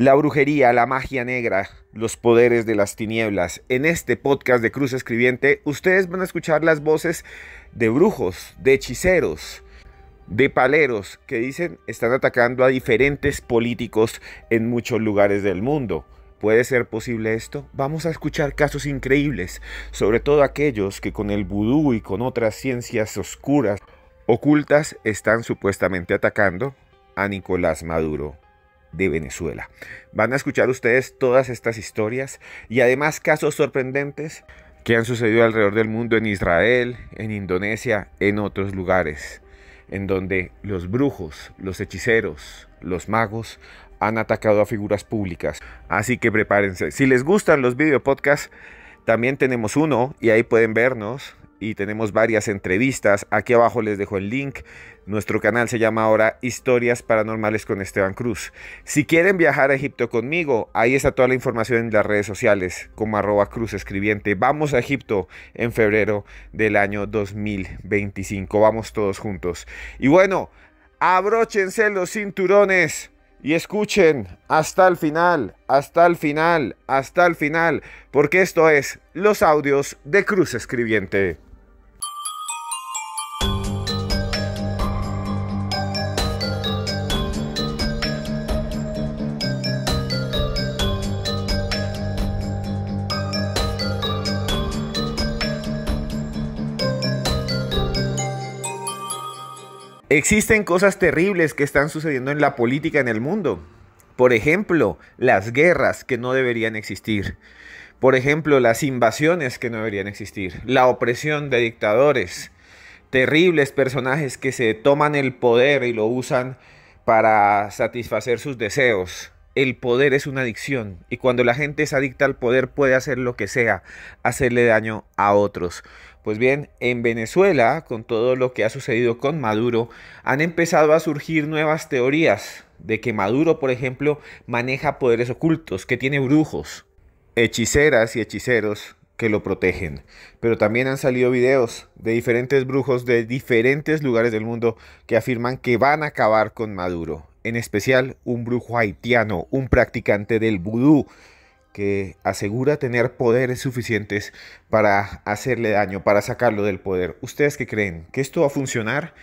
La brujería, la magia negra, los poderes de las tinieblas. En este podcast de Cruz Escribiente ustedes van a escuchar las voces de brujos, de hechiceros, de paleros que dicen están atacando a diferentes políticos en muchos lugares del mundo. ¿Puede ser posible esto? Vamos a escuchar casos increíbles, sobre todo aquellos que con el vudú y con otras ciencias oscuras ocultas están supuestamente atacando a Nicolás Maduro de Venezuela. Van a escuchar ustedes todas estas historias y además casos sorprendentes que han sucedido alrededor del mundo en Israel, en Indonesia, en otros lugares, en donde los brujos, los hechiceros, los magos han atacado a figuras públicas. Así que prepárense. Si les gustan los podcasts, también tenemos uno y ahí pueden vernos y tenemos varias entrevistas. Aquí abajo les dejo el link nuestro canal se llama ahora Historias Paranormales con Esteban Cruz. Si quieren viajar a Egipto conmigo, ahí está toda la información en las redes sociales, como arroba cruz escribiente. Vamos a Egipto en febrero del año 2025. Vamos todos juntos. Y bueno, abróchense los cinturones. Y escuchen hasta el final, hasta el final, hasta el final, porque esto es los audios de Cruz Escribiente. Existen cosas terribles que están sucediendo en la política en el mundo. Por ejemplo, las guerras que no deberían existir. Por ejemplo, las invasiones que no deberían existir. La opresión de dictadores. Terribles personajes que se toman el poder y lo usan para satisfacer sus deseos. El poder es una adicción y cuando la gente es adicta al poder puede hacer lo que sea, hacerle daño a otros. Pues bien, en Venezuela, con todo lo que ha sucedido con Maduro, han empezado a surgir nuevas teorías de que Maduro, por ejemplo, maneja poderes ocultos, que tiene brujos, hechiceras y hechiceros que lo protegen. Pero también han salido videos de diferentes brujos de diferentes lugares del mundo que afirman que van a acabar con Maduro. En especial un brujo haitiano, un practicante del vudú, que asegura tener poderes suficientes para hacerle daño, para sacarlo del poder. ¿Ustedes qué creen? ¿Que esto va a funcionar?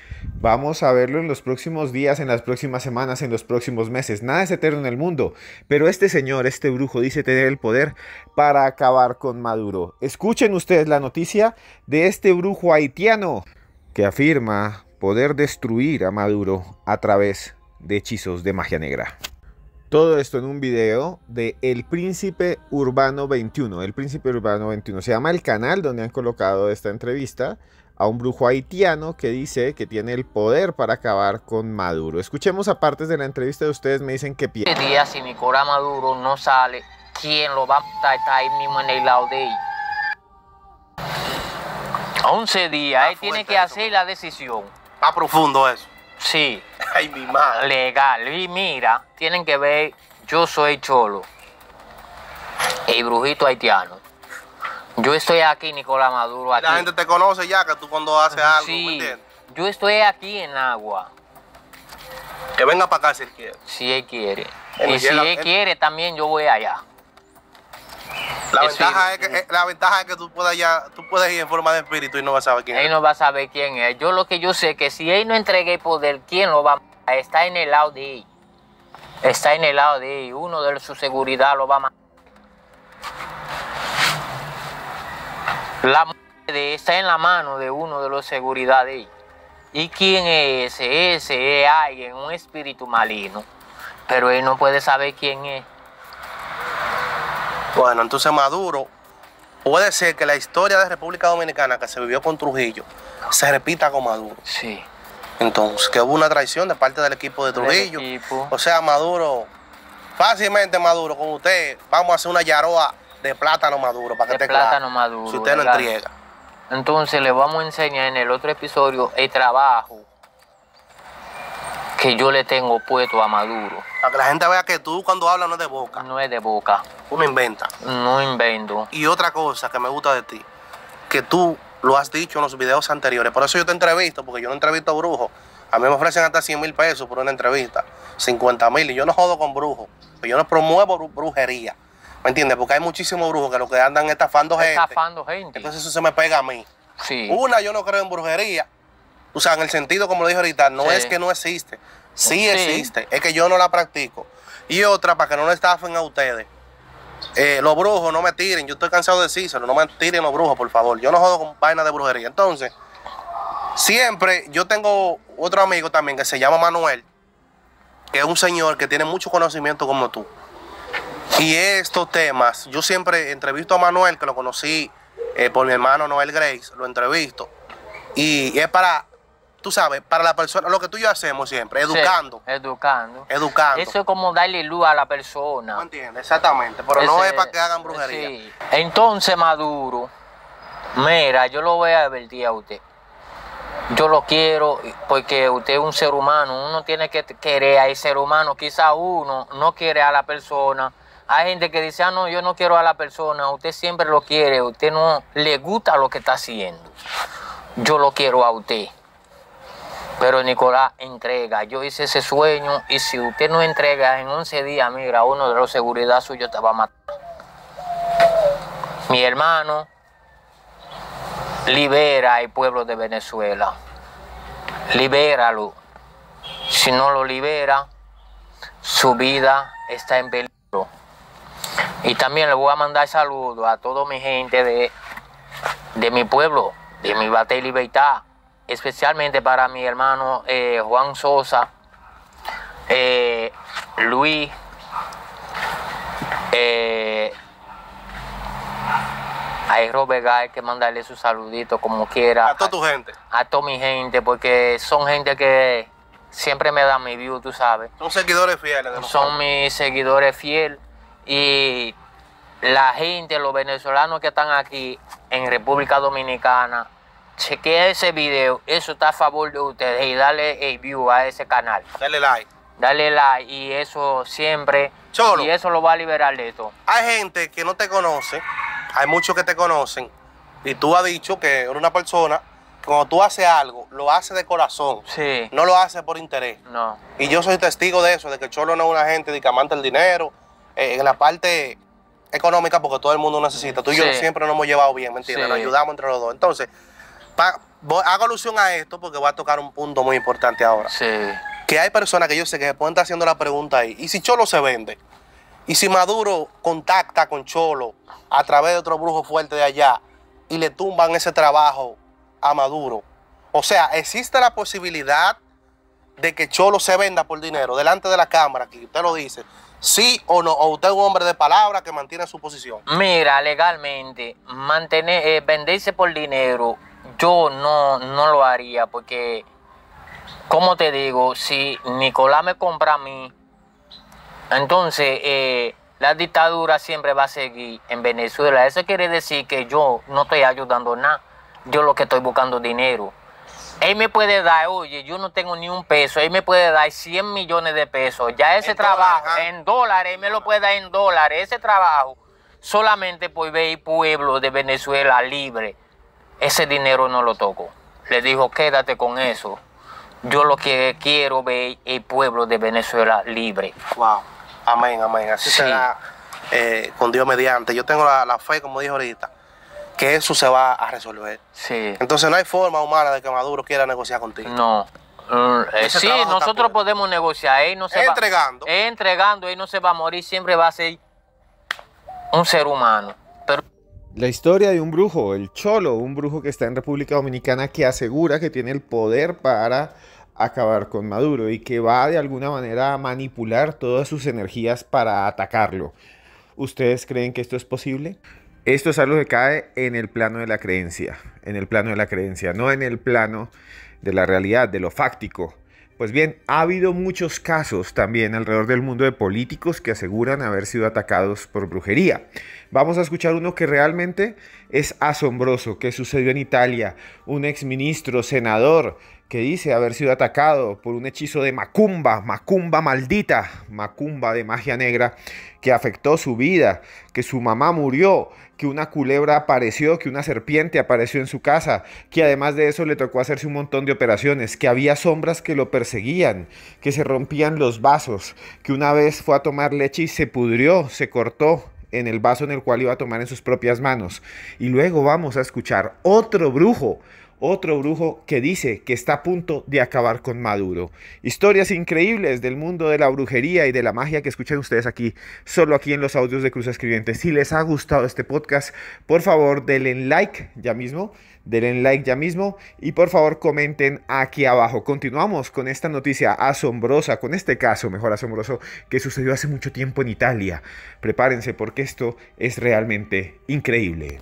Vamos a verlo en los próximos días, en las próximas semanas, en los próximos meses. Nada es eterno en el mundo, pero este señor, este brujo, dice tener el poder para acabar con Maduro. Escuchen ustedes la noticia de este brujo haitiano que afirma poder destruir a Maduro a través de hechizos de magia negra. Todo esto en un video de El Príncipe Urbano 21. El Príncipe Urbano 21 se llama el canal donde han colocado esta entrevista a un brujo haitiano que dice que tiene el poder para acabar con Maduro. Escuchemos a partes de la entrevista de ustedes, me dicen que piensan. día si Nicolás Maduro no sale, ¿quién lo va a Está ahí mismo en el lado de ahí? 11 días, él tiene que hacer la decisión. A profundo eso. Sí. Ay, mi madre. Legal. Y mira, tienen que ver, yo soy cholo y brujito haitiano. Yo estoy aquí, Nicolás Maduro. Aquí. La gente te conoce ya que tú cuando haces algo, sí. ¿me entiendes? Yo estoy aquí en agua. Que venga para acá si él quiere. Si él quiere. y si él quiere, también yo voy allá. Eh, la ventaja, es que, la ventaja que tú ya, tú puedes ir en forma de espíritu y no vas a saber quién es. no va a saber quién es. Yo lo que yo sé es que si él no entregue el poder, ¿quién lo va a matar, Está en el lado de él. Está en el lado de él. Uno de su seguridad lo va a matar. La muerte está en la mano de uno de los seguridad de él. ¿Y quién es ese? Ese es alguien, un espíritu maligno. Pero él no puede saber quién es. Bueno, entonces Maduro puede ser que la historia de República Dominicana que se vivió con Trujillo se repita con Maduro. Sí. Entonces, que hubo una traición de parte del equipo de Trujillo. Equipo. O sea, Maduro, fácilmente Maduro, con usted, vamos a hacer una yaroa de plátano maduro, para que te plátano maduro, si usted no entrega. Entonces, le vamos a enseñar en el otro episodio el trabajo que yo le tengo puesto a Maduro. Para que la gente vea que tú cuando hablas no es de boca. No es de boca. Tú me inventa. No invento. Y otra cosa que me gusta de ti, que tú lo has dicho en los videos anteriores. Por eso yo te entrevisto, porque yo no entrevisto a brujos. A mí me ofrecen hasta 100 mil pesos por una entrevista, 50 mil, y yo no jodo con brujos. Pues yo no promuevo brujería. ¿Me entiendes? Porque hay muchísimos brujos que lo que andan estafando gente. Estafando gente. Entonces eso se me pega a mí. Sí. Una, yo no creo en brujería. O sea, en el sentido, como lo dije ahorita, no es que no existe. Sí, existe. Es que yo no la practico. Y otra, para que no le estafen a ustedes. Eh, los brujos, no me tiren. Yo estoy cansado de decírselo. No me tiren los brujos, por favor. Yo no jodo con vainas de brujería. Entonces, siempre yo tengo otro amigo también que se llama Manuel, que es un señor que tiene mucho conocimiento como tú. Y estos temas, yo siempre entrevisto a Manuel, que lo conocí eh, por mi hermano Noel Grace, lo entrevisto. Y es para tú sabes, para la persona, lo que tú y yo hacemos siempre, educando. educando. Educando. Eso es como darle luz a la persona. No entiendes, exactamente, pero no es para que hagan brujería. Sí. Entonces, Maduro, mira, yo lo voy a advertir a usted. Yo lo quiero porque usted es un ser humano, uno tiene que querer a ese ser humano, quizá uno no quiere a la persona. Hay gente que dice, ah, no, yo no quiero a la persona, usted siempre lo quiere, usted no le gusta lo que está haciendo. Yo lo quiero a usted. Pero Nicolás entrega. Yo hice ese sueño y si usted no entrega en 11 días, mira, uno de los seguridad suyo te va a matar. Mi hermano libera al pueblo de Venezuela. Libéralo. Si no lo libera, su vida está en peligro. Y también le voy a mandar saludos a toda mi gente de, de mi pueblo, de mi Bate Libertad especialmente para mi hermano eh, Juan Sosa, eh, Luis, eh, a Robert hay que mandarle su saludito como quiera. A toda tu gente. A, toda mi gente, porque son gente que siempre me dan mi view, tú sabes. Son seguidores fieles. son mis seguidores fieles y la gente, los venezolanos que están aquí en República Dominicana, chequea ese video, eso está a favor de ustedes y dale el view a ese canal. Dale like. Dale like y eso siempre. Cholo. Y eso lo va a liberar de todo. Hay gente que no te conoce, hay muchos que te conocen y tú has dicho que una persona cuando tú haces algo, lo hace de corazón. Sí. No lo hace por interés. No. Y yo soy testigo de eso, de que Cholo no es una gente de que amante el dinero. Eh, en la parte económica, porque todo el mundo necesita. Tú y yo siempre nos hemos llevado bien, ¿me entiendes? Nos ayudamos entre los dos. Entonces, hago alusión a esto porque voy a tocar un punto muy importante ahora. Sí. Que hay personas que yo sé que se pueden estar haciendo la pregunta ahí. ¿Y si Cholo se vende? ¿Y si Maduro contacta con Cholo a través de otro brujo fuerte de allá y le tumban ese trabajo a Maduro? O sea, existe la posibilidad de que Cholo se venda por dinero delante de la cámara, que usted lo dice, sí o no, o usted es un hombre de palabra que mantiene su posición. Mira, legalmente, mantener, eh, venderse por dinero yo no, no lo haría porque, como te digo, si Nicolás me compra a mí, entonces eh, la dictadura siempre va a seguir en Venezuela. Eso quiere decir que yo no estoy ayudando nada. Yo lo que estoy buscando dinero. Él me puede dar, oye, yo no tengo ni un peso, él me puede dar 100 millones de pesos. Ya ese trabajo, en dólares, él me lo puede dar en dólares, ese trabajo, solamente por ver pueblo de Venezuela libre ese dinero no lo toco. Le dijo, quédate con eso. Yo lo que quiero ver el pueblo de Venezuela libre. Wow. Amén, amén. Así será eh, con Dios mediante. Yo tengo la, fe, como dijo ahorita, que eso se va a resolver. Sí. Entonces no hay forma humana de que Maduro quiera negociar contigo. No. Mm, eh, sí, nosotros podemos negociar. Él no entregando. entregando, él no se va a morir, siempre va a ser un ser humano. La historia de un brujo, el cholo, un brujo que está en República Dominicana que asegura que tiene el poder para acabar con Maduro y que va de alguna manera a manipular todas sus energías para atacarlo. ¿Ustedes creen que esto es posible? Esto es algo que cae en el plano de la creencia, en el plano de la creencia, no en el plano de la realidad, de lo fáctico. Pues bien, ha habido muchos casos también alrededor del mundo de políticos que aseguran haber sido atacados por brujería. Vamos a escuchar uno que realmente es asombroso, que sucedió en Italia. Un exministro, senador, que dice haber sido atacado por un hechizo de Macumba, Macumba maldita, Macumba de magia negra, que afectó su vida, que su mamá murió, que una culebra apareció, que una serpiente apareció en su casa, que además de eso le tocó hacerse un montón de operaciones, que había sombras que lo perseguían, que se rompían los vasos, que una vez fue a tomar leche y se pudrió, se cortó, en el vaso en el cual iba a tomar en sus propias manos. Y luego vamos a escuchar otro brujo otro brujo que dice que está a punto de acabar con Maduro. Historias increíbles del mundo de la brujería y de la magia que escuchan ustedes aquí, solo aquí en los audios de Cruz Escribiente. Si les ha gustado este podcast, por favor denle like ya mismo, denle like ya mismo y por favor comenten aquí abajo. Continuamos con esta noticia asombrosa, con este caso, mejor asombroso, que sucedió hace mucho tiempo en Italia. Prepárense porque esto es realmente increíble.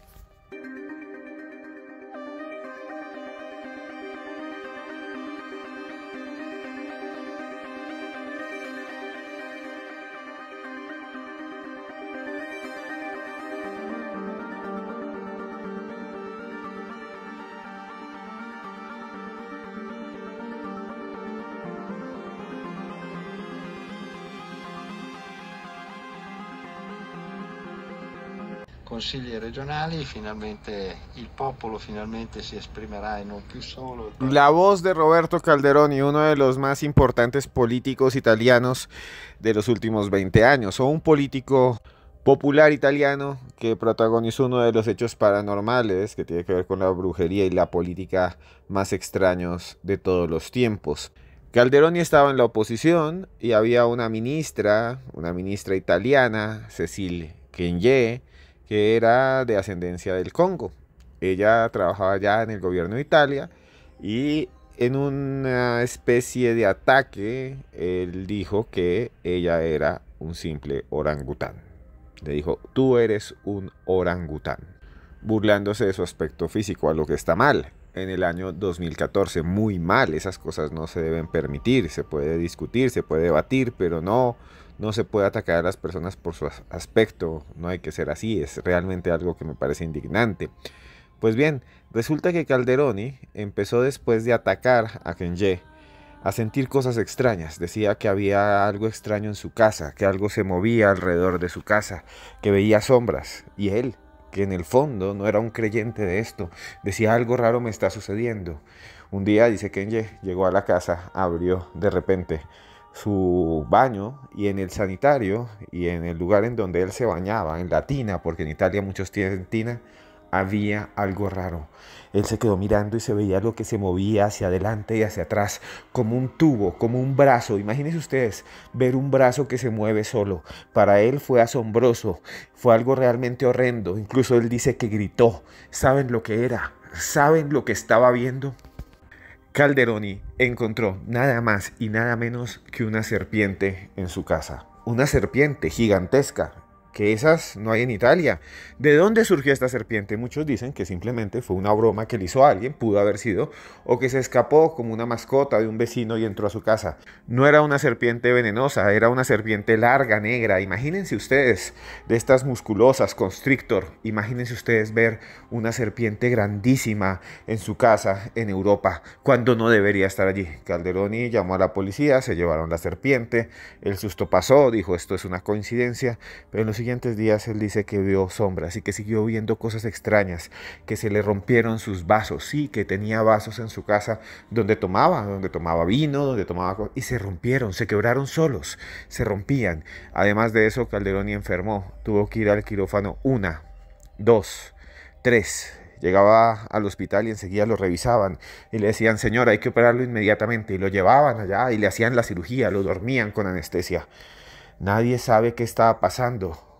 E finalmente il popolo finalmente si e solo. La voz de Roberto Calderoni, uno de los más importantes políticos italianos de los últimos 20 años, o un político popular italiano que protagonizó uno de los hechos paranormales que tiene que ver con la brujería y la política más extraños de todos los tiempos. Calderoni estaba en la oposición y había una ministra, una ministra italiana, Cecil Kenye, era de ascendencia del Congo. Ella trabajaba ya en el gobierno de Italia y en una especie de ataque, él dijo que ella era un simple orangután. Le dijo, tú eres un orangután, burlándose de su aspecto físico, a lo que está mal. En el año 2014, muy mal, esas cosas no se deben permitir, se puede discutir, se puede debatir, pero no no se puede atacar a las personas por su aspecto, no hay que ser así, es realmente algo que me parece indignante. Pues bien, resulta que Calderoni empezó después de atacar a Kenye a sentir cosas extrañas. Decía que había algo extraño en su casa, que algo se movía alrededor de su casa, que veía sombras. Y él, que en el fondo no era un creyente de esto, decía algo raro me está sucediendo. Un día dice Kenye llegó a la casa, abrió de repente su baño y en el sanitario y en el lugar en donde él se bañaba, en la tina, porque en Italia muchos tienen tina, había algo raro. Él se quedó mirando y se veía lo que se movía hacia adelante y hacia atrás, como un tubo, como un brazo. Imagínense ustedes ver un brazo que se mueve solo. Para él fue asombroso, fue algo realmente horrendo. Incluso él dice que gritó. ¿Saben lo que era? ¿Saben lo que estaba viendo? Calderoni encontró nada más y nada menos que una serpiente en su casa. Una serpiente gigantesca que esas no hay en Italia. ¿De dónde surgió esta serpiente? Muchos dicen que simplemente fue una broma que le hizo alguien, pudo haber sido, o que se escapó como una mascota de un vecino y entró a su casa. No era una serpiente venenosa, era una serpiente larga, negra. Imagínense ustedes, de estas musculosas, constrictor, imagínense ustedes ver una serpiente grandísima en su casa en Europa, cuando no debería estar allí. Calderoni llamó a la policía, se llevaron la serpiente, el susto pasó, dijo esto es una coincidencia, pero en los días él dice que vio sombras y que siguió viendo cosas extrañas, que se le rompieron sus vasos, sí, que tenía vasos en su casa donde tomaba, donde tomaba vino, donde tomaba... y se rompieron, se quebraron solos, se rompían. Además de eso, Calderón y enfermó, tuvo que ir al quirófano una, dos, tres, llegaba al hospital y enseguida lo revisaban y le decían, señor, hay que operarlo inmediatamente. Y lo llevaban allá y le hacían la cirugía, lo dormían con anestesia. Nadie sabe qué estaba pasando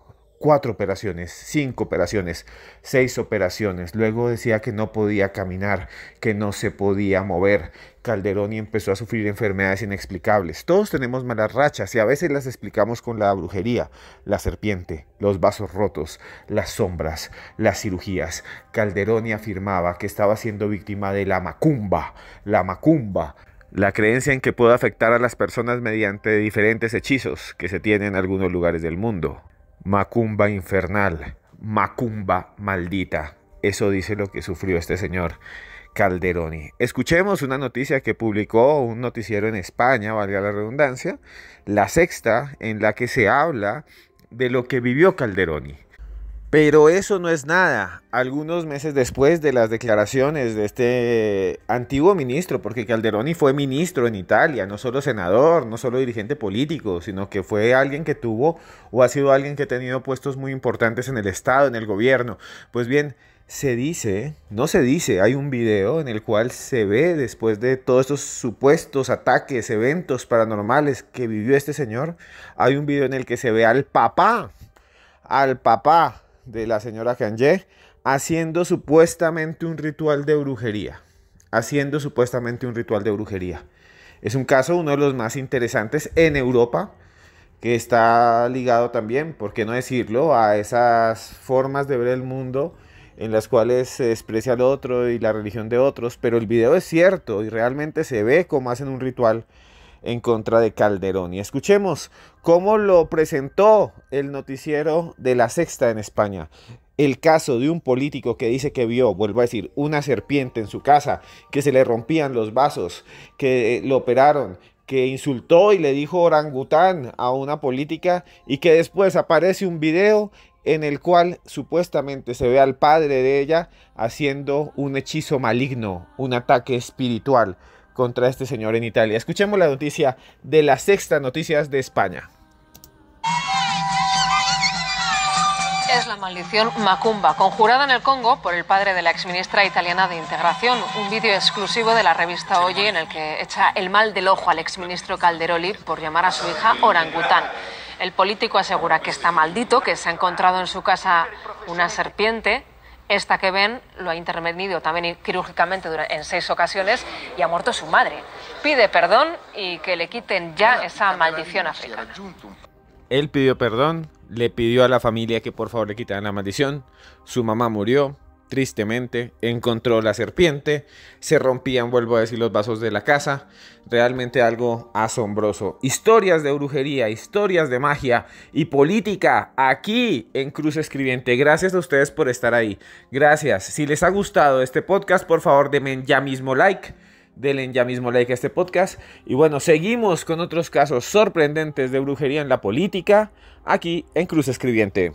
cuatro operaciones, cinco operaciones, seis operaciones. Luego decía que no podía caminar, que no se podía mover. Calderón empezó a sufrir enfermedades inexplicables. Todos tenemos malas rachas y a veces las explicamos con la brujería, la serpiente, los vasos rotos, las sombras, las cirugías. Calderón afirmaba que estaba siendo víctima de la macumba, la macumba la creencia en que puede afectar a las personas mediante diferentes hechizos que se tienen en algunos lugares del mundo. Macumba infernal, Macumba maldita. Eso dice lo que sufrió este señor Calderoni. Escuchemos una noticia que publicó un noticiero en España, valga la redundancia, la sexta, en la que se habla de lo que vivió Calderoni. Pero eso no es nada. Algunos meses después de las declaraciones de este antiguo ministro, porque Calderoni fue ministro en Italia, no solo senador, no solo dirigente político, sino que fue alguien que tuvo o ha sido alguien que ha tenido puestos muy importantes en el Estado, en el gobierno. Pues bien, se dice, no se dice, hay un video en el cual se ve después de todos estos supuestos ataques, eventos paranormales que vivió este señor, hay un video en el que se ve al papá, al papá de la señora Kanye haciendo supuestamente un ritual de brujería. Haciendo supuestamente un ritual de brujería. Es un caso, uno de los más interesantes en Europa, que está ligado también, por qué no decirlo, a esas formas de ver el mundo en las cuales se desprecia al otro y la religión de otros. Pero el video es cierto y realmente se ve cómo hacen un ritual en contra de Calderón. Y escuchemos cómo lo presentó el noticiero de La Sexta en España. El caso de un político que dice que vio, vuelvo a decir, una serpiente en su casa, que se le rompían los vasos, que lo operaron, que insultó y le dijo orangután a una política y que después aparece un video en el cual supuestamente se ve al padre de ella haciendo un hechizo maligno, un ataque espiritual contra este señor en Italia. Escuchemos la noticia de las sexta noticias de España. es la maldición Macumba, conjurada en el Congo por el padre de la exministra italiana de Integración. Un vídeo exclusivo de la revista hoy en el que echa el mal del ojo al exministro Calderoli por llamar a su hija orangután. El político asegura que está maldito, que se ha encontrado en su casa una serpiente esta que ven lo ha intervenido también quirúrgicamente en seis ocasiones y ha muerto su madre. Pide perdón y que le quiten ya esa maldición africana. Él pidió perdón, le pidió a la familia que por favor le quitaran la maldición, su mamá murió, Tristemente, encontró la serpiente, se rompían, vuelvo a decir, los vasos de la casa. Realmente algo asombroso. Historias de brujería, historias de magia y política aquí en Cruz Escribiente. Gracias a ustedes por estar ahí. Gracias. Si les ha gustado este podcast, por favor, denme ya mismo like denle ya mismo like a este podcast. Y bueno, seguimos con otros casos sorprendentes de brujería en la política aquí en Cruz Escribiente.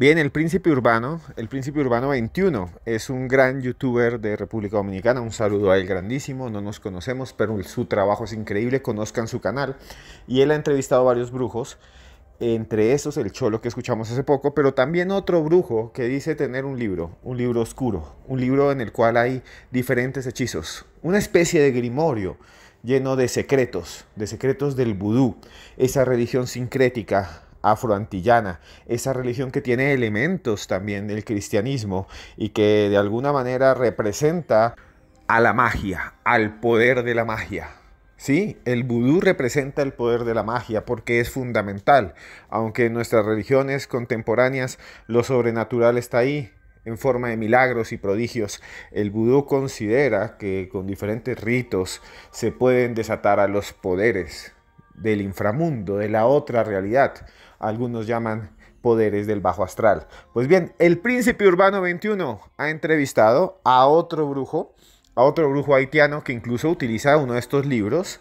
Bien, el príncipe urbano, el príncipe urbano 21, es un gran youtuber de República Dominicana, un saludo a él grandísimo, no nos conocemos, pero su trabajo es increíble, conozcan su canal. Y él ha entrevistado varios brujos, entre esos el cholo que escuchamos hace poco, pero también otro brujo que dice tener un libro, un libro oscuro, un libro en el cual hay diferentes hechizos, una especie de grimorio lleno de secretos, de secretos del vudú, esa religión sincrética afroantillana, esa religión que tiene elementos también del cristianismo y que de alguna manera representa a la magia, al poder de la magia. Sí, el vudú representa el poder de la magia porque es fundamental, aunque en nuestras religiones contemporáneas lo sobrenatural está ahí, en forma de milagros y prodigios. El vudú considera que con diferentes ritos se pueden desatar a los poderes del inframundo, de la otra realidad algunos llaman poderes del bajo astral. Pues bien, el príncipe urbano 21 ha entrevistado a otro brujo, a otro brujo haitiano que incluso utiliza uno de estos libros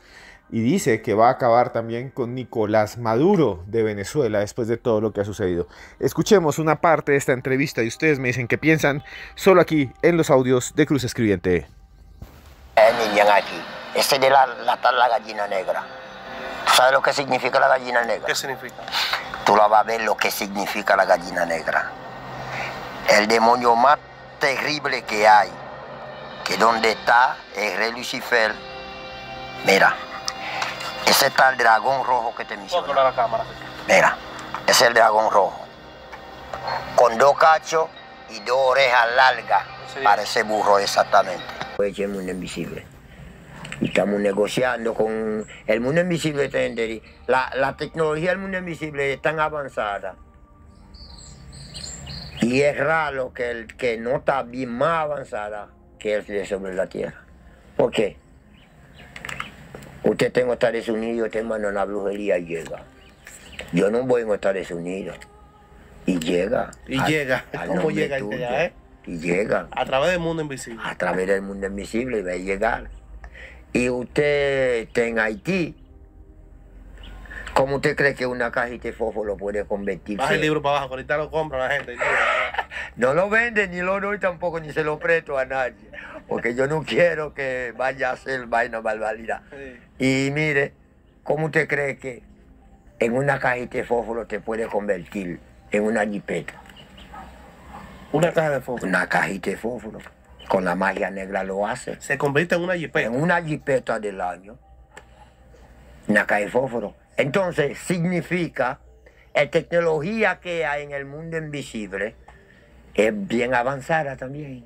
y dice que va a acabar también con Nicolás Maduro de Venezuela después de todo lo que ha sucedido. Escuchemos una parte de esta entrevista y ustedes me dicen qué piensan solo aquí en los audios de Cruz Escribiente. Eh, este de la, la, gallina negra. lo que significa la gallina negra? ¿Qué significa? tú la vas a ver lo que significa la gallina negra. El demonio más terrible que hay, que donde está el rey Lucifer, mira, ese está el dragón rojo que te cámara. Mira, es el dragón rojo. Con dos cachos y dos orejas largas, parece burro exactamente. Pues es un invisible. Estamos negociando con el mundo invisible la, tecnología del mundo invisible es tan avanzada. Y es raro que el que no está bien más avanzada que el de sobre la tierra. ¿Por qué? Usted tengo Estados Unidos, usted una la brujería y llega. Yo no voy a Estados Unidos. Y llega. Y llega. ¿Cómo llega eh? Y llega. A través del mundo invisible. A través del mundo invisible y va a llegar y usted está en Haití, ¿Cómo usted cree que una cajita de fósforo puede convertirse? Baja el libro para abajo, ahorita lo compra la gente. no lo vende, ni lo doy tampoco, ni se lo presto a nadie. Porque yo no quiero que vaya a ser vaina barbaridad. Y mire, ¿cómo usted cree que en una cajita de fósforo te puede convertir en una jipeta? ¿Una caja de fósforo? Una cajita de fósforo. Con la magia negra lo hace. Se convierte en una jipeta. En una jipeta del año. Una de fósforo. Entonces significa, la eh, tecnología que hay en el mundo invisible es bien avanzada también.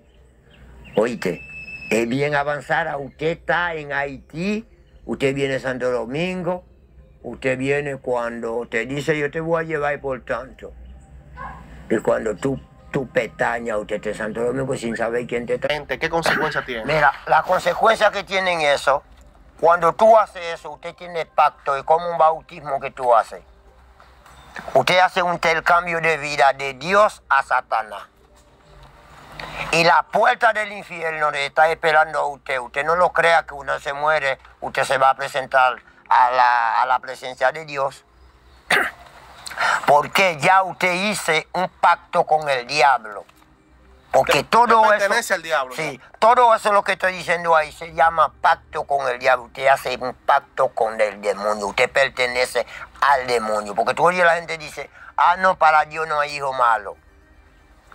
Oíste, es bien avanzada. Usted está en Haití, usted viene a Santo Domingo, usted viene cuando te dice yo te voy a llevar por tanto. Y cuando tú tu petaña, usted te este Santo Domingo sin saber quién te trae. ¿Qué consecuencia tiene? Mira, las consecuencias que tienen eso, cuando tú haces eso, usted tiene pacto, y como un bautismo que tú haces. Usted hace un intercambio de vida de Dios a Satanás. Y la puerta del infierno le está esperando a usted. Usted no lo crea que uno se muere, usted se va a presentar a la, a la presencia de Dios porque ya usted hizo un pacto con el diablo. Porque todo pertenece al diablo. Sí, todo eso lo que estoy diciendo ahí se llama pacto con el diablo. Usted hace un pacto con el demonio. Usted pertenece al demonio. Porque tú oyes la gente dice, ah, no, para Dios no hay hijo malo.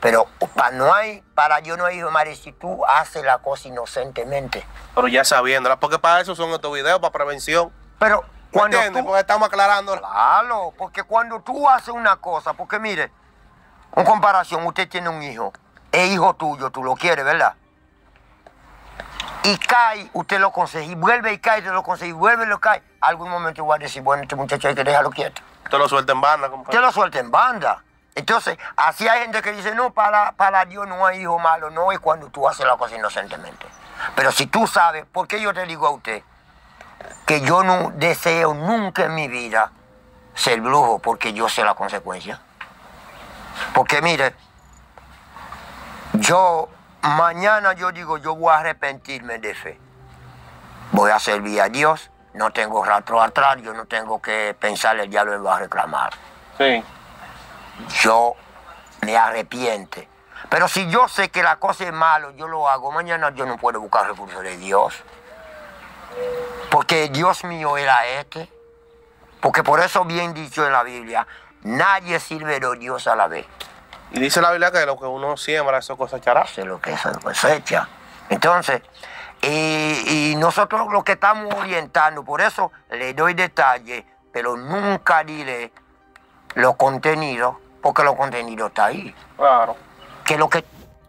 Pero para no hay, para Dios no hay hijo malo si tú haces la cosa inocentemente. Pero ya sabiendo, porque para eso son estos videos, para prevención. Pero cuando Tú... Porque estamos aclarando. Claro, porque cuando tú haces una cosa, porque mire, en comparación, usted tiene un hijo, es hijo tuyo, tú lo quieres, ¿verdad? Y cae, usted lo y vuelve y cae, te lo conseguí, vuelve y lo cae. Algún momento igual decir, bueno, este muchacho hay que dejarlo quieto. Te lo suelta en banda, Te lo suelta en banda. Entonces, así hay gente que dice, no, para, para Dios no hay hijo malo, no es cuando tú haces la cosa inocentemente. Pero si tú sabes, ¿por qué yo te digo a usted? que yo no deseo nunca en mi vida ser brujo porque yo sé la consecuencia. Porque mire, yo mañana yo digo, yo voy a arrepentirme de fe. Voy a servir a Dios, no tengo rato atrás, yo no tengo que pensar el diablo me va a reclamar. Sí. Yo me arrepiente. Pero si yo sé que la cosa es mala, yo lo hago. Mañana yo no puedo buscar recursos de Dios porque Dios mío era este, porque por eso bien dicho en la Biblia, nadie sirve a Dios a la vez. Y dice la Biblia que lo que uno siembra, eso cosechará. lo que cosecha. Entonces, y, nosotros lo que estamos orientando, por eso le doy detalles, pero nunca diré los contenidos, porque los contenidos están ahí. Claro. Que lo que...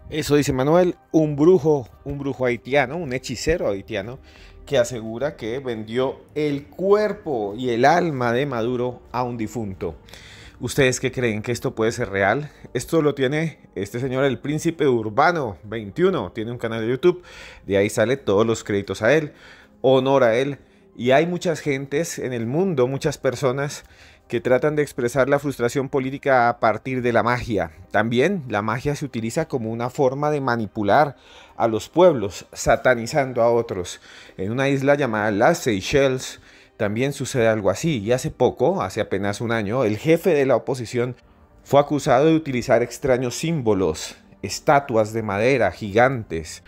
Eso dice Manuel, un brujo, un brujo haitiano, un hechicero haitiano, que asegura que vendió el cuerpo y el alma de Maduro a un difunto. ¿Ustedes qué creen que esto puede ser real? Esto lo tiene este señor, el príncipe urbano 21, tiene un canal de YouTube, de ahí sale todos los créditos a él, honor a él. Y hay muchas gentes en el mundo, muchas personas que tratan de expresar la frustración política a partir de la magia. También la magia se utiliza como una forma de manipular a los pueblos, satanizando a otros. En una isla llamada Las Seychelles también sucede algo así, y hace poco, hace apenas un año, el jefe de la oposición fue acusado de utilizar extraños símbolos, estatuas de madera gigantes,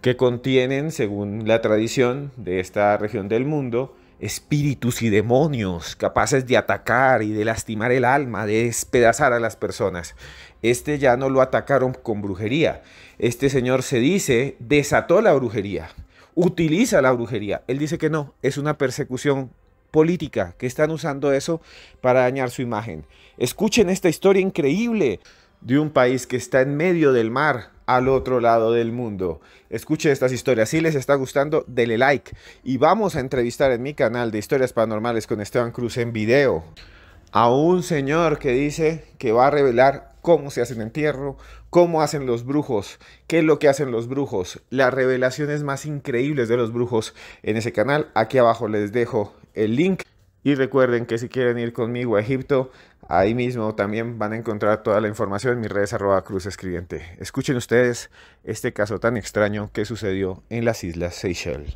que contienen, según la tradición de esta región del mundo, espíritus y demonios capaces de atacar y de lastimar el alma, de despedazar a las personas. Este ya no lo atacaron con brujería. Este señor se dice desató la brujería, utiliza la brujería. Él dice que no, es una persecución política, que están usando eso para dañar su imagen. Escuchen esta historia increíble de un país que está en medio del mar, al otro lado del mundo. Escuche estas historias, si les está gustando, dele like y vamos a entrevistar en mi canal de historias paranormales con Esteban Cruz en video a un señor que dice que va a revelar cómo se hacen entierro, cómo hacen los brujos, qué es lo que hacen los brujos, las revelaciones más increíbles de los brujos en ese canal. Aquí abajo les dejo el link. Y recuerden que si quieren ir conmigo a Egipto, ahí mismo también van a encontrar toda la información en mis redes arroba cruz escribiente. Escuchen ustedes este caso tan extraño que sucedió en las Islas Seychelles.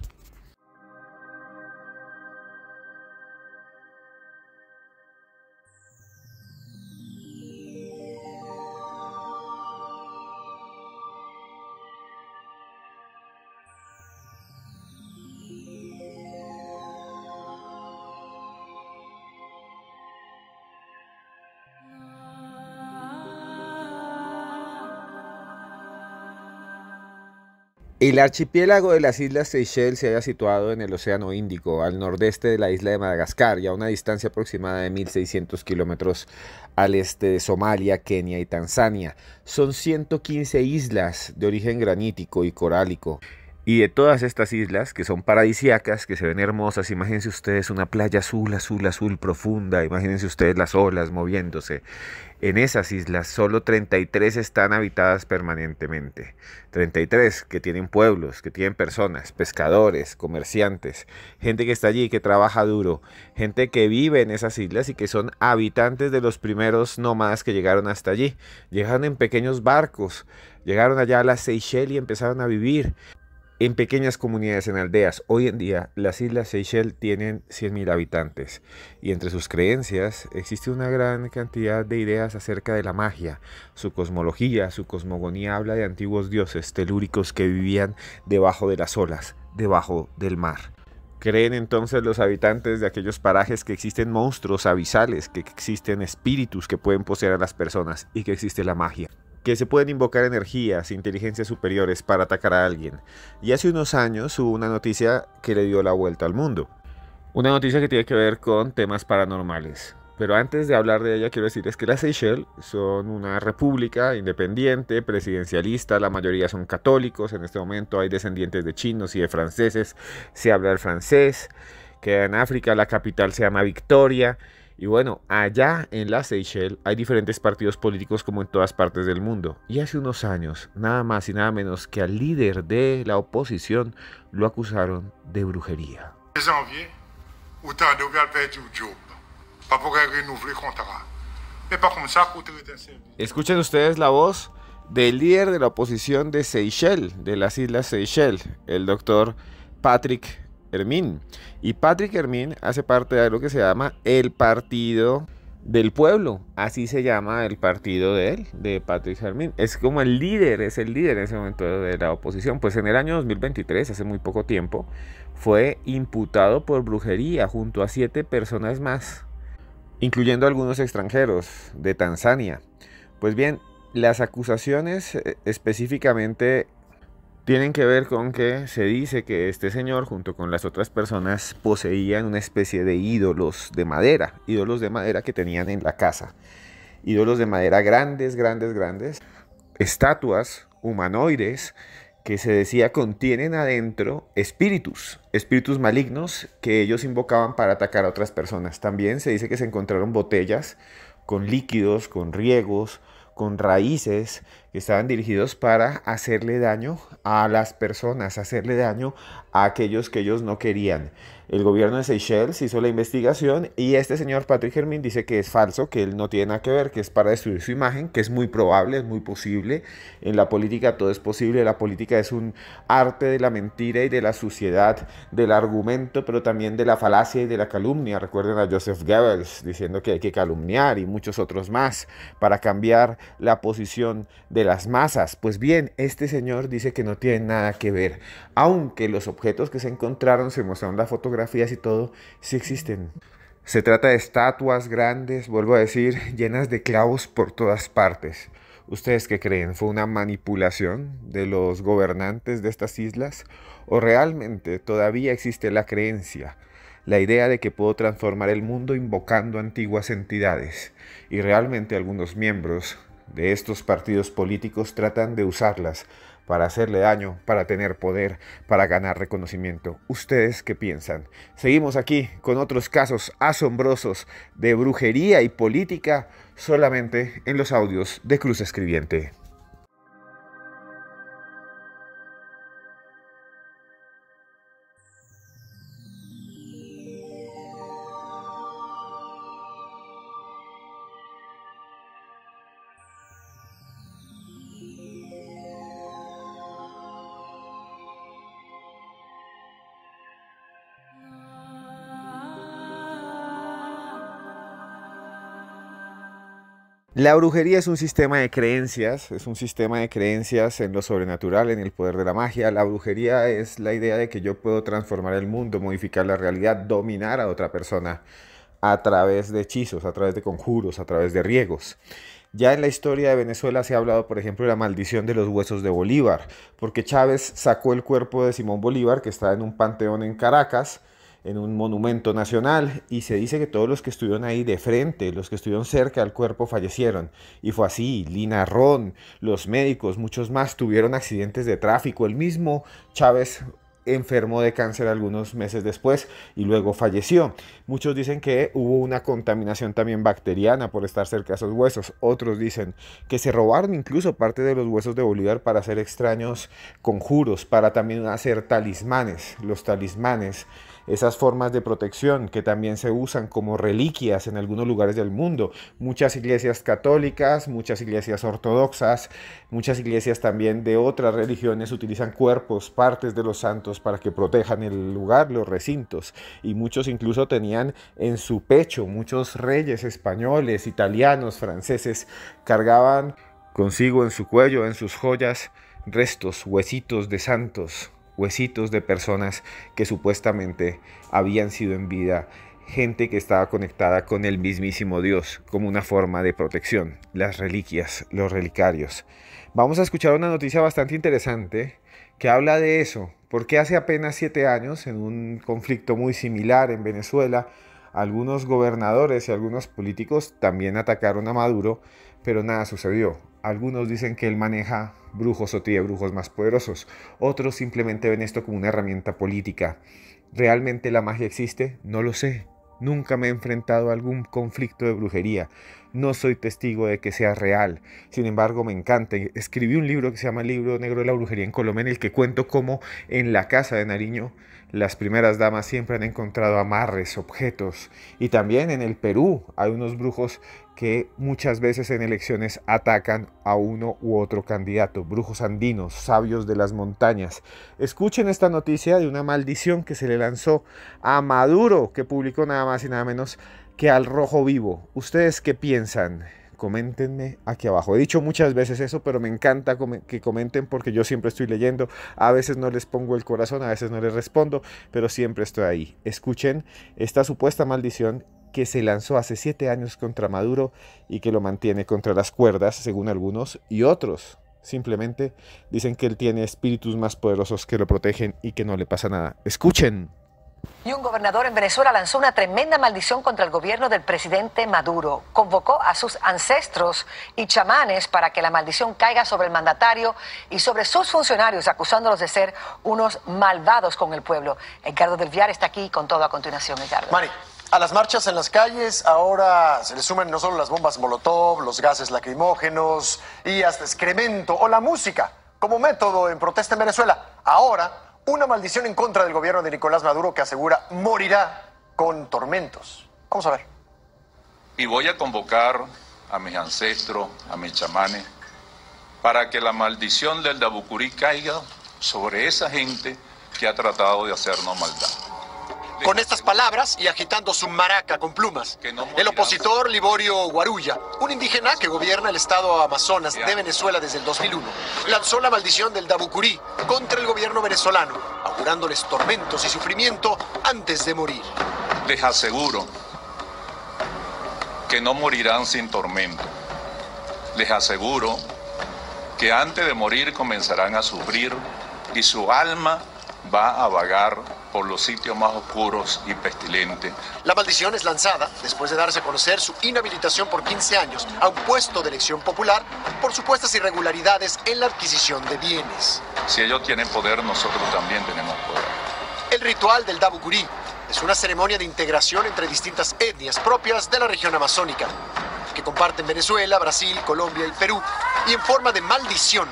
El archipiélago de las Islas Seychelles se halla situado en el Océano Índico, al nordeste de la isla de Madagascar y a una distancia aproximada de 1.600 kilómetros al este de Somalia, Kenia y Tanzania. Son 115 islas de origen granítico y corálico. Y de todas estas islas, que son paradisiacas, que se ven hermosas, imagínense ustedes una playa azul, azul, azul profunda, imagínense ustedes las olas moviéndose. En esas islas solo 33 están habitadas permanentemente. 33 que tienen pueblos, que tienen personas, pescadores, comerciantes, gente que está allí, que trabaja duro, gente que vive en esas islas y que son habitantes de los primeros nómadas que llegaron hasta allí. Llegaron en pequeños barcos, llegaron allá a las Seychelles y empezaron a vivir en pequeñas comunidades, en aldeas. Hoy en día las islas Seychelles tienen 100.000 habitantes y entre sus creencias existe una gran cantidad de ideas acerca de la magia. Su cosmología, su cosmogonía habla de antiguos dioses telúricos que vivían debajo de las olas, debajo del mar. Creen entonces los habitantes de aquellos parajes que existen monstruos abisales, que existen espíritus que pueden poseer a las personas y que existe la magia que se pueden invocar energías, e inteligencias superiores para atacar a alguien. Y hace unos años hubo una noticia que le dio la vuelta al mundo. Una noticia que tiene que ver con temas paranormales. Pero antes de hablar de ella, quiero decirles que las Seychelles son una república independiente, presidencialista, la mayoría son católicos, en este momento hay descendientes de chinos y de franceses, se habla el francés, queda en África, la capital se llama Victoria, y bueno, allá en la Seychelles hay diferentes partidos políticos como en todas partes del mundo. Y hace unos años, nada más y nada menos que al líder de la oposición lo acusaron de brujería. Escuchen ustedes la voz del líder de la oposición de Seychelles, de las Islas Seychelles, el doctor Patrick Hermín. Y Patrick Hermín hace parte de lo que se llama el Partido del Pueblo. Así se llama el partido de él, de Patrick Hermín. Es como el líder, es el líder en ese momento de la oposición. Pues en el año 2023, hace muy poco tiempo, fue imputado por brujería junto a siete personas más, incluyendo algunos extranjeros de Tanzania. Pues bien, las acusaciones eh, específicamente tienen que ver con que se dice que este señor junto con las otras personas poseían una especie de ídolos de madera, ídolos de madera que tenían en la casa, ídolos de madera grandes, grandes, grandes, estatuas humanoides que se decía contienen adentro espíritus, espíritus malignos que ellos invocaban para atacar a otras personas. También se dice que se encontraron botellas con líquidos, con riegos, con raíces que estaban dirigidos para hacerle daño a las personas, hacerle daño a aquellos que ellos no querían. El gobierno de Seychelles hizo la investigación y este señor Patrick Hermín dice que es falso, que él no tiene nada que ver, que es para destruir su imagen, que es muy probable, es muy posible. En la política todo es posible, la política es un arte de la mentira y de la suciedad, del argumento, pero también de la falacia y de la calumnia. Recuerden a Joseph Goebbels diciendo que hay que calumniar y muchos otros más para cambiar la posición de las masas. Pues bien, este señor dice que no tiene nada que ver, aunque los objetos que se encontraron se mostraron la fotografía y todo, sí existen. Se trata de estatuas grandes, vuelvo a decir, llenas de clavos por todas partes. ¿Ustedes qué creen? ¿Fue una manipulación de los gobernantes de estas islas? ¿O realmente todavía existe la creencia, la idea de que puedo transformar el mundo invocando antiguas entidades? Y realmente algunos miembros de estos partidos políticos tratan de usarlas para hacerle daño, para tener poder, para ganar reconocimiento. ¿Ustedes qué piensan? Seguimos aquí con otros casos asombrosos de brujería y política solamente en los audios de Cruz Escribiente. La brujería es un sistema de creencias, es un sistema de creencias en lo sobrenatural, en el poder de la magia. La brujería es la idea de que yo puedo transformar el mundo, modificar la realidad, dominar a otra persona a través de hechizos, a través de conjuros, a través de riegos. Ya en la historia de Venezuela se ha hablado, por ejemplo, de la maldición de los huesos de Bolívar, porque Chávez sacó el cuerpo de Simón Bolívar, que está en un panteón en Caracas, en un monumento nacional y se dice que todos los que estuvieron ahí de frente, los que estuvieron cerca del cuerpo fallecieron. Y fue así, Lina Ron, los médicos, muchos más tuvieron accidentes de tráfico, el mismo Chávez enfermó de cáncer algunos meses después y luego falleció. Muchos dicen que hubo una contaminación también bacteriana por estar cerca a esos huesos. Otros dicen que se robaron incluso parte de los huesos de Bolívar para hacer extraños conjuros, para también hacer talismanes. Los talismanes esas formas de protección que también se usan como reliquias en algunos lugares del mundo. Muchas iglesias católicas, muchas iglesias ortodoxas, muchas iglesias también de otras religiones utilizan cuerpos, partes de los santos para que protejan el lugar, los recintos. Y muchos incluso tenían en su pecho, muchos reyes españoles, italianos, franceses, cargaban consigo en su cuello, en sus joyas, restos, huesitos de santos huesitos de personas que supuestamente habían sido en vida gente que estaba conectada con el mismísimo Dios como una forma de protección, las reliquias, los relicarios. Vamos a escuchar una noticia bastante interesante que habla de eso, porque hace apenas siete años, en un conflicto muy similar en Venezuela, algunos gobernadores y algunos políticos también atacaron a Maduro, pero nada sucedió. Algunos dicen que él maneja brujos o tiene brujos más poderosos. Otros simplemente ven esto como una herramienta política. ¿Realmente la magia existe? No lo sé. Nunca me he enfrentado a algún conflicto de brujería. No soy testigo de que sea real. Sin embargo, me encanta. Escribí un libro que se llama El libro negro de la brujería en Colombia, en el que cuento cómo en la casa de Nariño las primeras damas siempre han encontrado amarres, objetos. Y también en el Perú hay unos brujos que muchas veces en elecciones atacan a uno u otro candidato. Brujos andinos, sabios de las montañas. Escuchen esta noticia de una maldición que se le lanzó a Maduro, que publicó nada más y nada menos que al rojo vivo. ¿Ustedes qué piensan? Coméntenme aquí abajo. He dicho muchas veces eso, pero me encanta que comenten porque yo siempre estoy leyendo. A veces no les pongo el corazón, a veces no les respondo, pero siempre estoy ahí. Escuchen esta supuesta maldición que se lanzó hace siete años contra Maduro y que lo mantiene contra las cuerdas, según algunos, y otros simplemente dicen que él tiene espíritus más poderosos que lo protegen y que no le pasa nada. Escuchen. Y un gobernador en Venezuela lanzó una tremenda maldición contra el gobierno del presidente Maduro. Convocó a sus ancestros y chamanes para que la maldición caiga sobre el mandatario y sobre sus funcionarios, acusándolos de ser unos malvados con el pueblo. Edgardo del Viar está aquí con todo a continuación, Edgardo. Mari, a las marchas en las calles ahora se le suman no solo las bombas molotov, los gases lacrimógenos y hasta excremento o la música como método en protesta en Venezuela. Ahora una maldición en contra del gobierno de Nicolás Maduro que asegura morirá con tormentos. Vamos a ver. Y voy a convocar a mis ancestros, a mis chamanes, para que la maldición del Dabucurí caiga sobre esa gente que ha tratado de hacernos maldad. Con estas palabras y agitando su maraca con plumas, el opositor Liborio Guarulla, un indígena que gobierna el estado Amazonas de Venezuela desde el 2001, lanzó la maldición del Dabucurí contra el gobierno venezolano, augurándoles tormentos y sufrimiento antes de morir. Les aseguro que no morirán sin tormento. Les aseguro que antes de morir comenzarán a sufrir y su alma va a vagar por los sitios más oscuros y pestilentes. La maldición es lanzada después de darse a conocer su inhabilitación por 15 años a un puesto de elección popular por supuestas irregularidades en la adquisición de bienes. Si ellos tienen poder, nosotros también tenemos poder. El ritual del Dabukuri... es una ceremonia de integración entre distintas etnias propias de la región amazónica, que comparten Venezuela, Brasil, Colombia y Perú, y en forma de maldición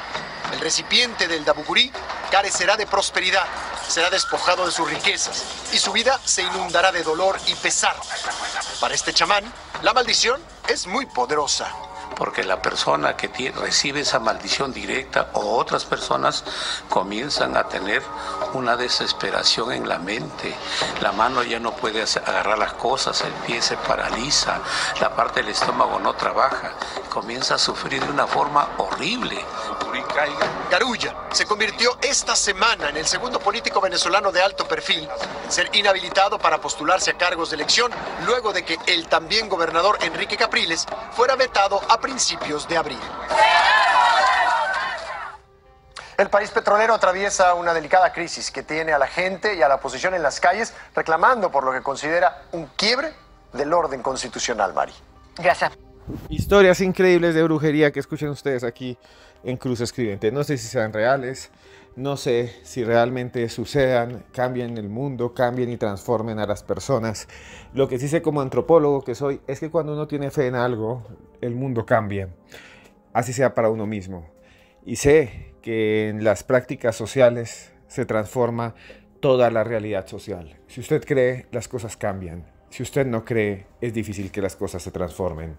el recipiente del Dabukuri... carecerá de prosperidad será despojado de sus riquezas y su vida se inundará de dolor y pesar. Para este chamán, la maldición es muy poderosa porque la persona que recibe esa maldición directa o otras personas comienzan a tener una desesperación en la mente. La mano ya no puede agarrar las cosas, el pie se paraliza, la parte del estómago no trabaja, comienza a sufrir de una forma horrible. Garulla se convirtió esta semana en el segundo político venezolano de alto perfil en ser inhabilitado para postularse a cargos de elección luego de que el también gobernador Enrique Capriles fuera vetado a principios de abril. El país petrolero atraviesa una delicada crisis que tiene a la gente y a la oposición en las calles reclamando por lo que considera un quiebre del orden constitucional, Mari. Gracias. Historias increíbles de brujería que escuchan ustedes aquí en Cruz Escribiente. No sé si sean reales, no sé si realmente sucedan, cambien el mundo, cambien y transformen a las personas. Lo que sí sé como antropólogo que soy es que cuando uno tiene fe en algo, el mundo cambia, así sea para uno mismo. Y sé que en las prácticas sociales se transforma toda la realidad social. Si usted cree, las cosas cambian. Si usted no cree, es difícil que las cosas se transformen.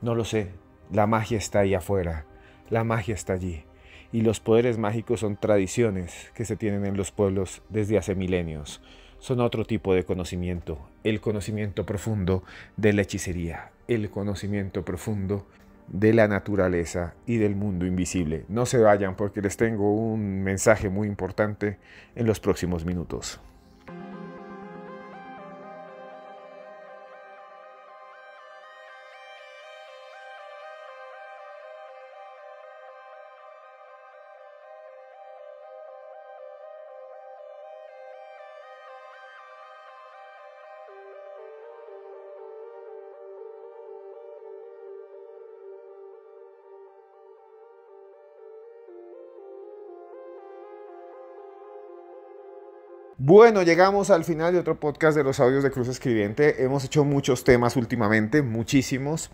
No lo sé, la magia está ahí afuera. La magia está allí y los poderes mágicos son tradiciones que se tienen en los pueblos desde hace milenios. Son otro tipo de conocimiento, el conocimiento profundo de la hechicería, el conocimiento profundo de la naturaleza y del mundo invisible. No se vayan porque les tengo un mensaje muy importante en los próximos minutos. Bueno, llegamos al final de otro podcast de los audios de Cruz Escribiente. Hemos hecho muchos temas últimamente, muchísimos.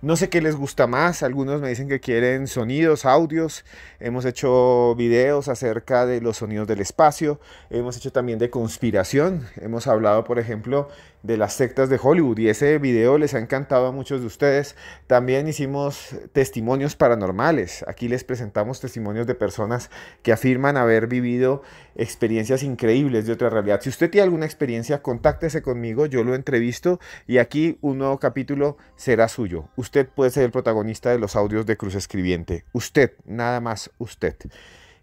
No sé qué les gusta más, algunos me dicen que quieren sonidos, audios. Hemos hecho videos acerca de los sonidos del espacio, hemos hecho también de conspiración, hemos hablado, por ejemplo, de las sectas de Hollywood y ese video les ha encantado a muchos de ustedes. También hicimos testimonios paranormales. Aquí les presentamos testimonios de personas que afirman haber vivido experiencias increíbles realidad. Si usted tiene alguna experiencia, contáctese conmigo, yo lo entrevisto y aquí un nuevo capítulo será suyo. Usted puede ser el protagonista de los audios de Cruz Escribiente. Usted, nada más usted.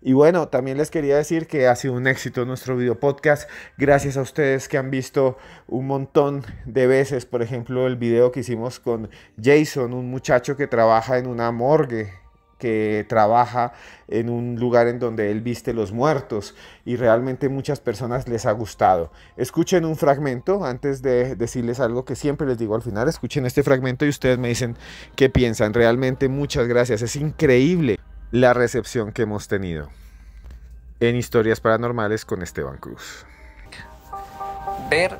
Y bueno, también les quería decir que ha sido un éxito nuestro video podcast. Gracias a ustedes que han visto un montón de veces, por ejemplo, el video que hicimos con Jason, un muchacho que trabaja en una morgue que trabaja en un lugar en donde él viste los muertos y realmente muchas personas les ha gustado. Escuchen un fragmento antes de decirles algo que siempre les digo al final, escuchen este fragmento y ustedes me dicen qué piensan. Realmente muchas gracias, es increíble la recepción que hemos tenido en Historias Paranormales con Esteban Cruz. Ver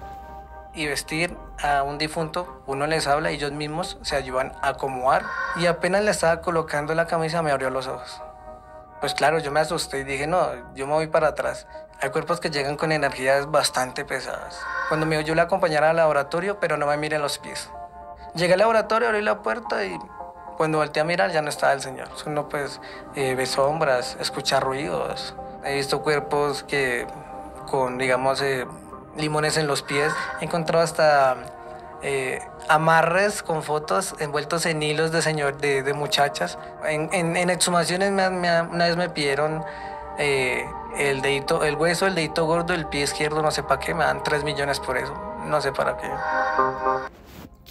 y vestir a un difunto, uno les habla y ellos mismos se ayudan a acomodar. Y apenas le estaba colocando la camisa, me abrió los ojos. Pues claro, yo me asusté y dije, no, yo me voy para atrás. Hay cuerpos que llegan con energías bastante pesadas. Cuando me yo le acompañara al laboratorio, pero no me miré los pies. Llegué al laboratorio, abrí la puerta y cuando volteé a mirar ya no estaba el señor. Uno pues eh, ve sombras, escucha ruidos. He visto cuerpos que con, digamos, eh, limones en los pies, he encontrado hasta eh, amarres con fotos envueltos en hilos de, señor, de, muchachas. En, exhumaciones me, una vez me pidieron eh, el dedito, el hueso, el dedito gordo, el pie izquierdo, no sé para qué, me dan 3 millones por eso, no sé para qué.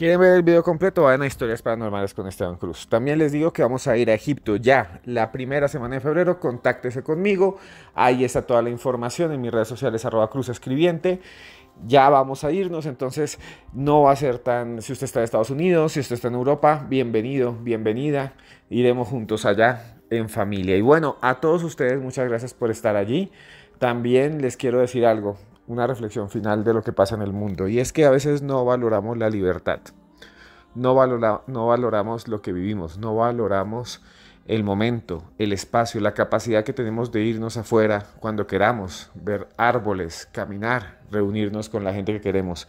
¿Quieren ver el video completo? Vayan a Historias Paranormales con Esteban Cruz. También les digo que vamos a ir a Egipto ya la primera semana de febrero. Contáctese conmigo. Ahí está toda la información en mis redes sociales arroba cruz escribiente. Ya vamos a irnos, entonces no va a ser tan... Si usted está en Estados Unidos, si usted está en Europa, bienvenido, bienvenida. Iremos juntos allá en familia. Y bueno, a todos ustedes muchas gracias por estar allí. También les quiero decir algo una reflexión final de lo que pasa en el mundo. Y es que a veces no valoramos la libertad, no, no valoramos lo que vivimos, no valoramos el momento, el espacio, la capacidad que tenemos de irnos afuera cuando queramos, ver árboles, caminar, reunirnos con la gente que queremos.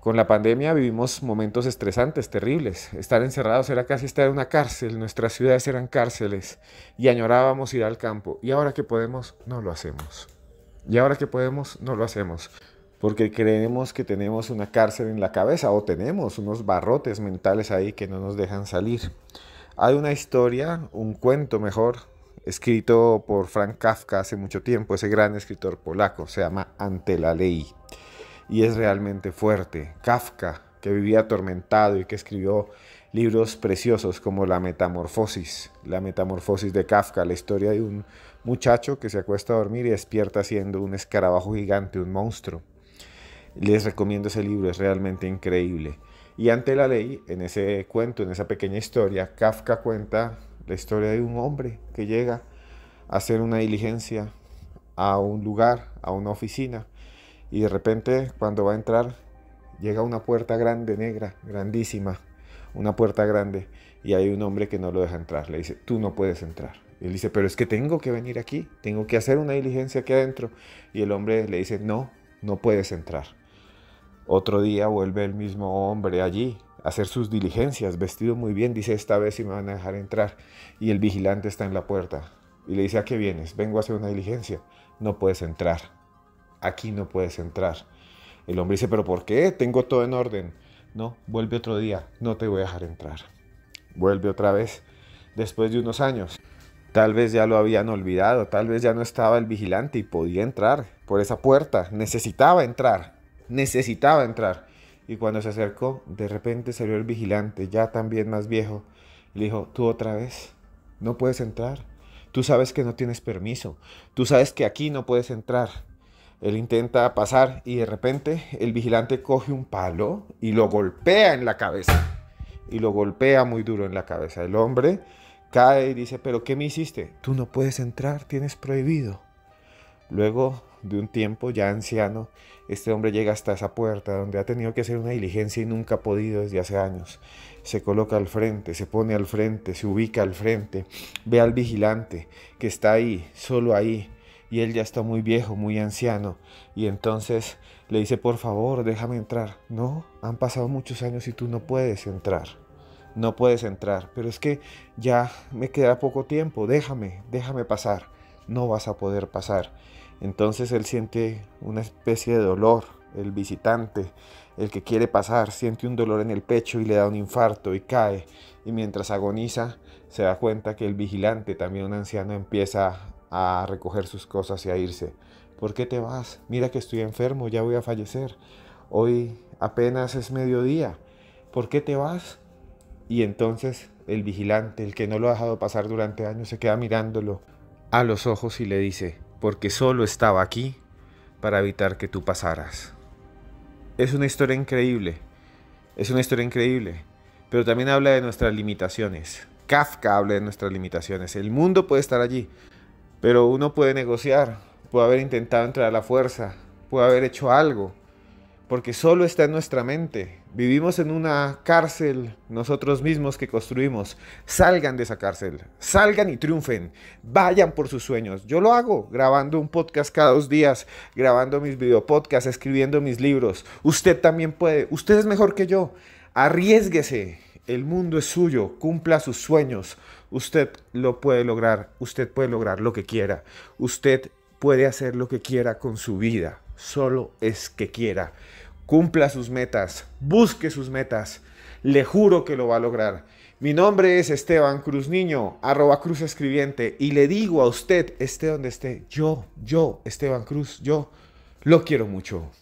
Con la pandemia vivimos momentos estresantes, terribles. Estar encerrados era casi estar en una cárcel, nuestras ciudades eran cárceles y añorábamos ir al campo. Y ahora que podemos, no lo hacemos. Y ahora que podemos, no lo hacemos, porque creemos que tenemos una cárcel en la cabeza o tenemos unos barrotes mentales ahí que no nos dejan salir. Hay una historia, un cuento mejor, escrito por Frank Kafka hace mucho tiempo, ese gran escritor polaco, se llama Ante la ley. Y es realmente fuerte. Kafka, que vivía atormentado y que escribió libros preciosos como La Metamorfosis, La Metamorfosis de Kafka, la historia de un muchacho que se acuesta a dormir y despierta siendo un escarabajo gigante, un monstruo. Les recomiendo ese libro, es realmente increíble. Y ante la ley, en ese cuento, en esa pequeña historia, Kafka cuenta la historia de un hombre que llega a hacer una diligencia a un lugar, a una oficina, y de repente cuando va a entrar, llega una puerta grande, negra, grandísima, una puerta grande, y hay un hombre que no lo deja entrar, le dice, tú no puedes entrar él dice, pero es que tengo que venir aquí, tengo que hacer una diligencia aquí adentro. Y el hombre le dice, no, no puedes entrar. Otro día vuelve el mismo hombre allí a hacer sus diligencias, vestido muy bien, dice, esta vez sí me van a dejar entrar. Y el vigilante está en la puerta y le dice, ¿a qué vienes? Vengo a hacer una diligencia. No puedes entrar, aquí no puedes entrar. El hombre dice, pero ¿por qué? Tengo todo en orden. No, vuelve otro día, no te voy a dejar entrar. Vuelve otra vez, después de unos años. Tal vez ya lo habían olvidado, tal vez ya no estaba el vigilante y podía entrar por esa puerta. Necesitaba entrar, necesitaba entrar. Y cuando se acercó, de repente salió el vigilante, ya también más viejo, y le dijo, tú otra vez, no puedes entrar. Tú sabes que no tienes permiso, tú sabes que aquí no puedes entrar. Él intenta pasar y de repente el vigilante coge un palo y lo golpea en la cabeza. Y lo golpea muy duro en la cabeza. El hombre cae y dice, pero ¿qué me hiciste? Tú no puedes entrar, tienes prohibido. Luego de un tiempo ya anciano, este hombre llega hasta esa puerta donde ha tenido que hacer una diligencia y nunca ha podido desde hace años. Se coloca al frente, se pone al frente, se ubica al frente, ve al vigilante que está ahí, solo ahí, y él ya está muy viejo, muy anciano, y entonces le dice, por favor, déjame entrar. No, han pasado muchos años y tú no puedes entrar no puedes entrar. Pero es que ya me queda poco tiempo, déjame, déjame pasar. No vas a poder pasar. Entonces él siente una especie de dolor, el visitante, el que quiere pasar, siente un dolor en el pecho y le da un infarto y cae. Y mientras agoniza, se da cuenta que el vigilante, también un anciano, empieza a recoger sus cosas y a irse. ¿Por qué te vas? Mira que estoy enfermo, ya voy a fallecer. Hoy apenas es mediodía. ¿Por qué te vas? Y entonces el vigilante, el que no lo ha dejado pasar durante años, se queda mirándolo a los ojos y le dice, porque solo estaba aquí para evitar que tú pasaras. Es una historia increíble, es una historia increíble, pero también habla de nuestras limitaciones. Kafka habla de nuestras limitaciones. El mundo puede estar allí, pero uno puede negociar, puede haber intentado entrar a la fuerza, puede haber hecho algo, porque solo está en nuestra mente. Vivimos en una cárcel nosotros mismos que construimos. Salgan de esa cárcel, salgan y triunfen, vayan por sus sueños. Yo lo hago grabando un podcast cada dos días, grabando mis videopodcasts, escribiendo mis libros. Usted también puede, usted es mejor que yo. Arriesguese, el mundo es suyo, cumpla sus sueños. Usted lo puede lograr, usted puede lograr lo que quiera. Usted puede hacer lo que quiera con su vida, solo es que quiera cumpla sus metas, busque sus metas. Le juro que lo va a lograr. Mi nombre es Esteban Cruz Niño, arroba Cruz Escribiente, y le digo a usted, esté donde esté, yo, yo, Esteban Cruz, yo, lo quiero mucho.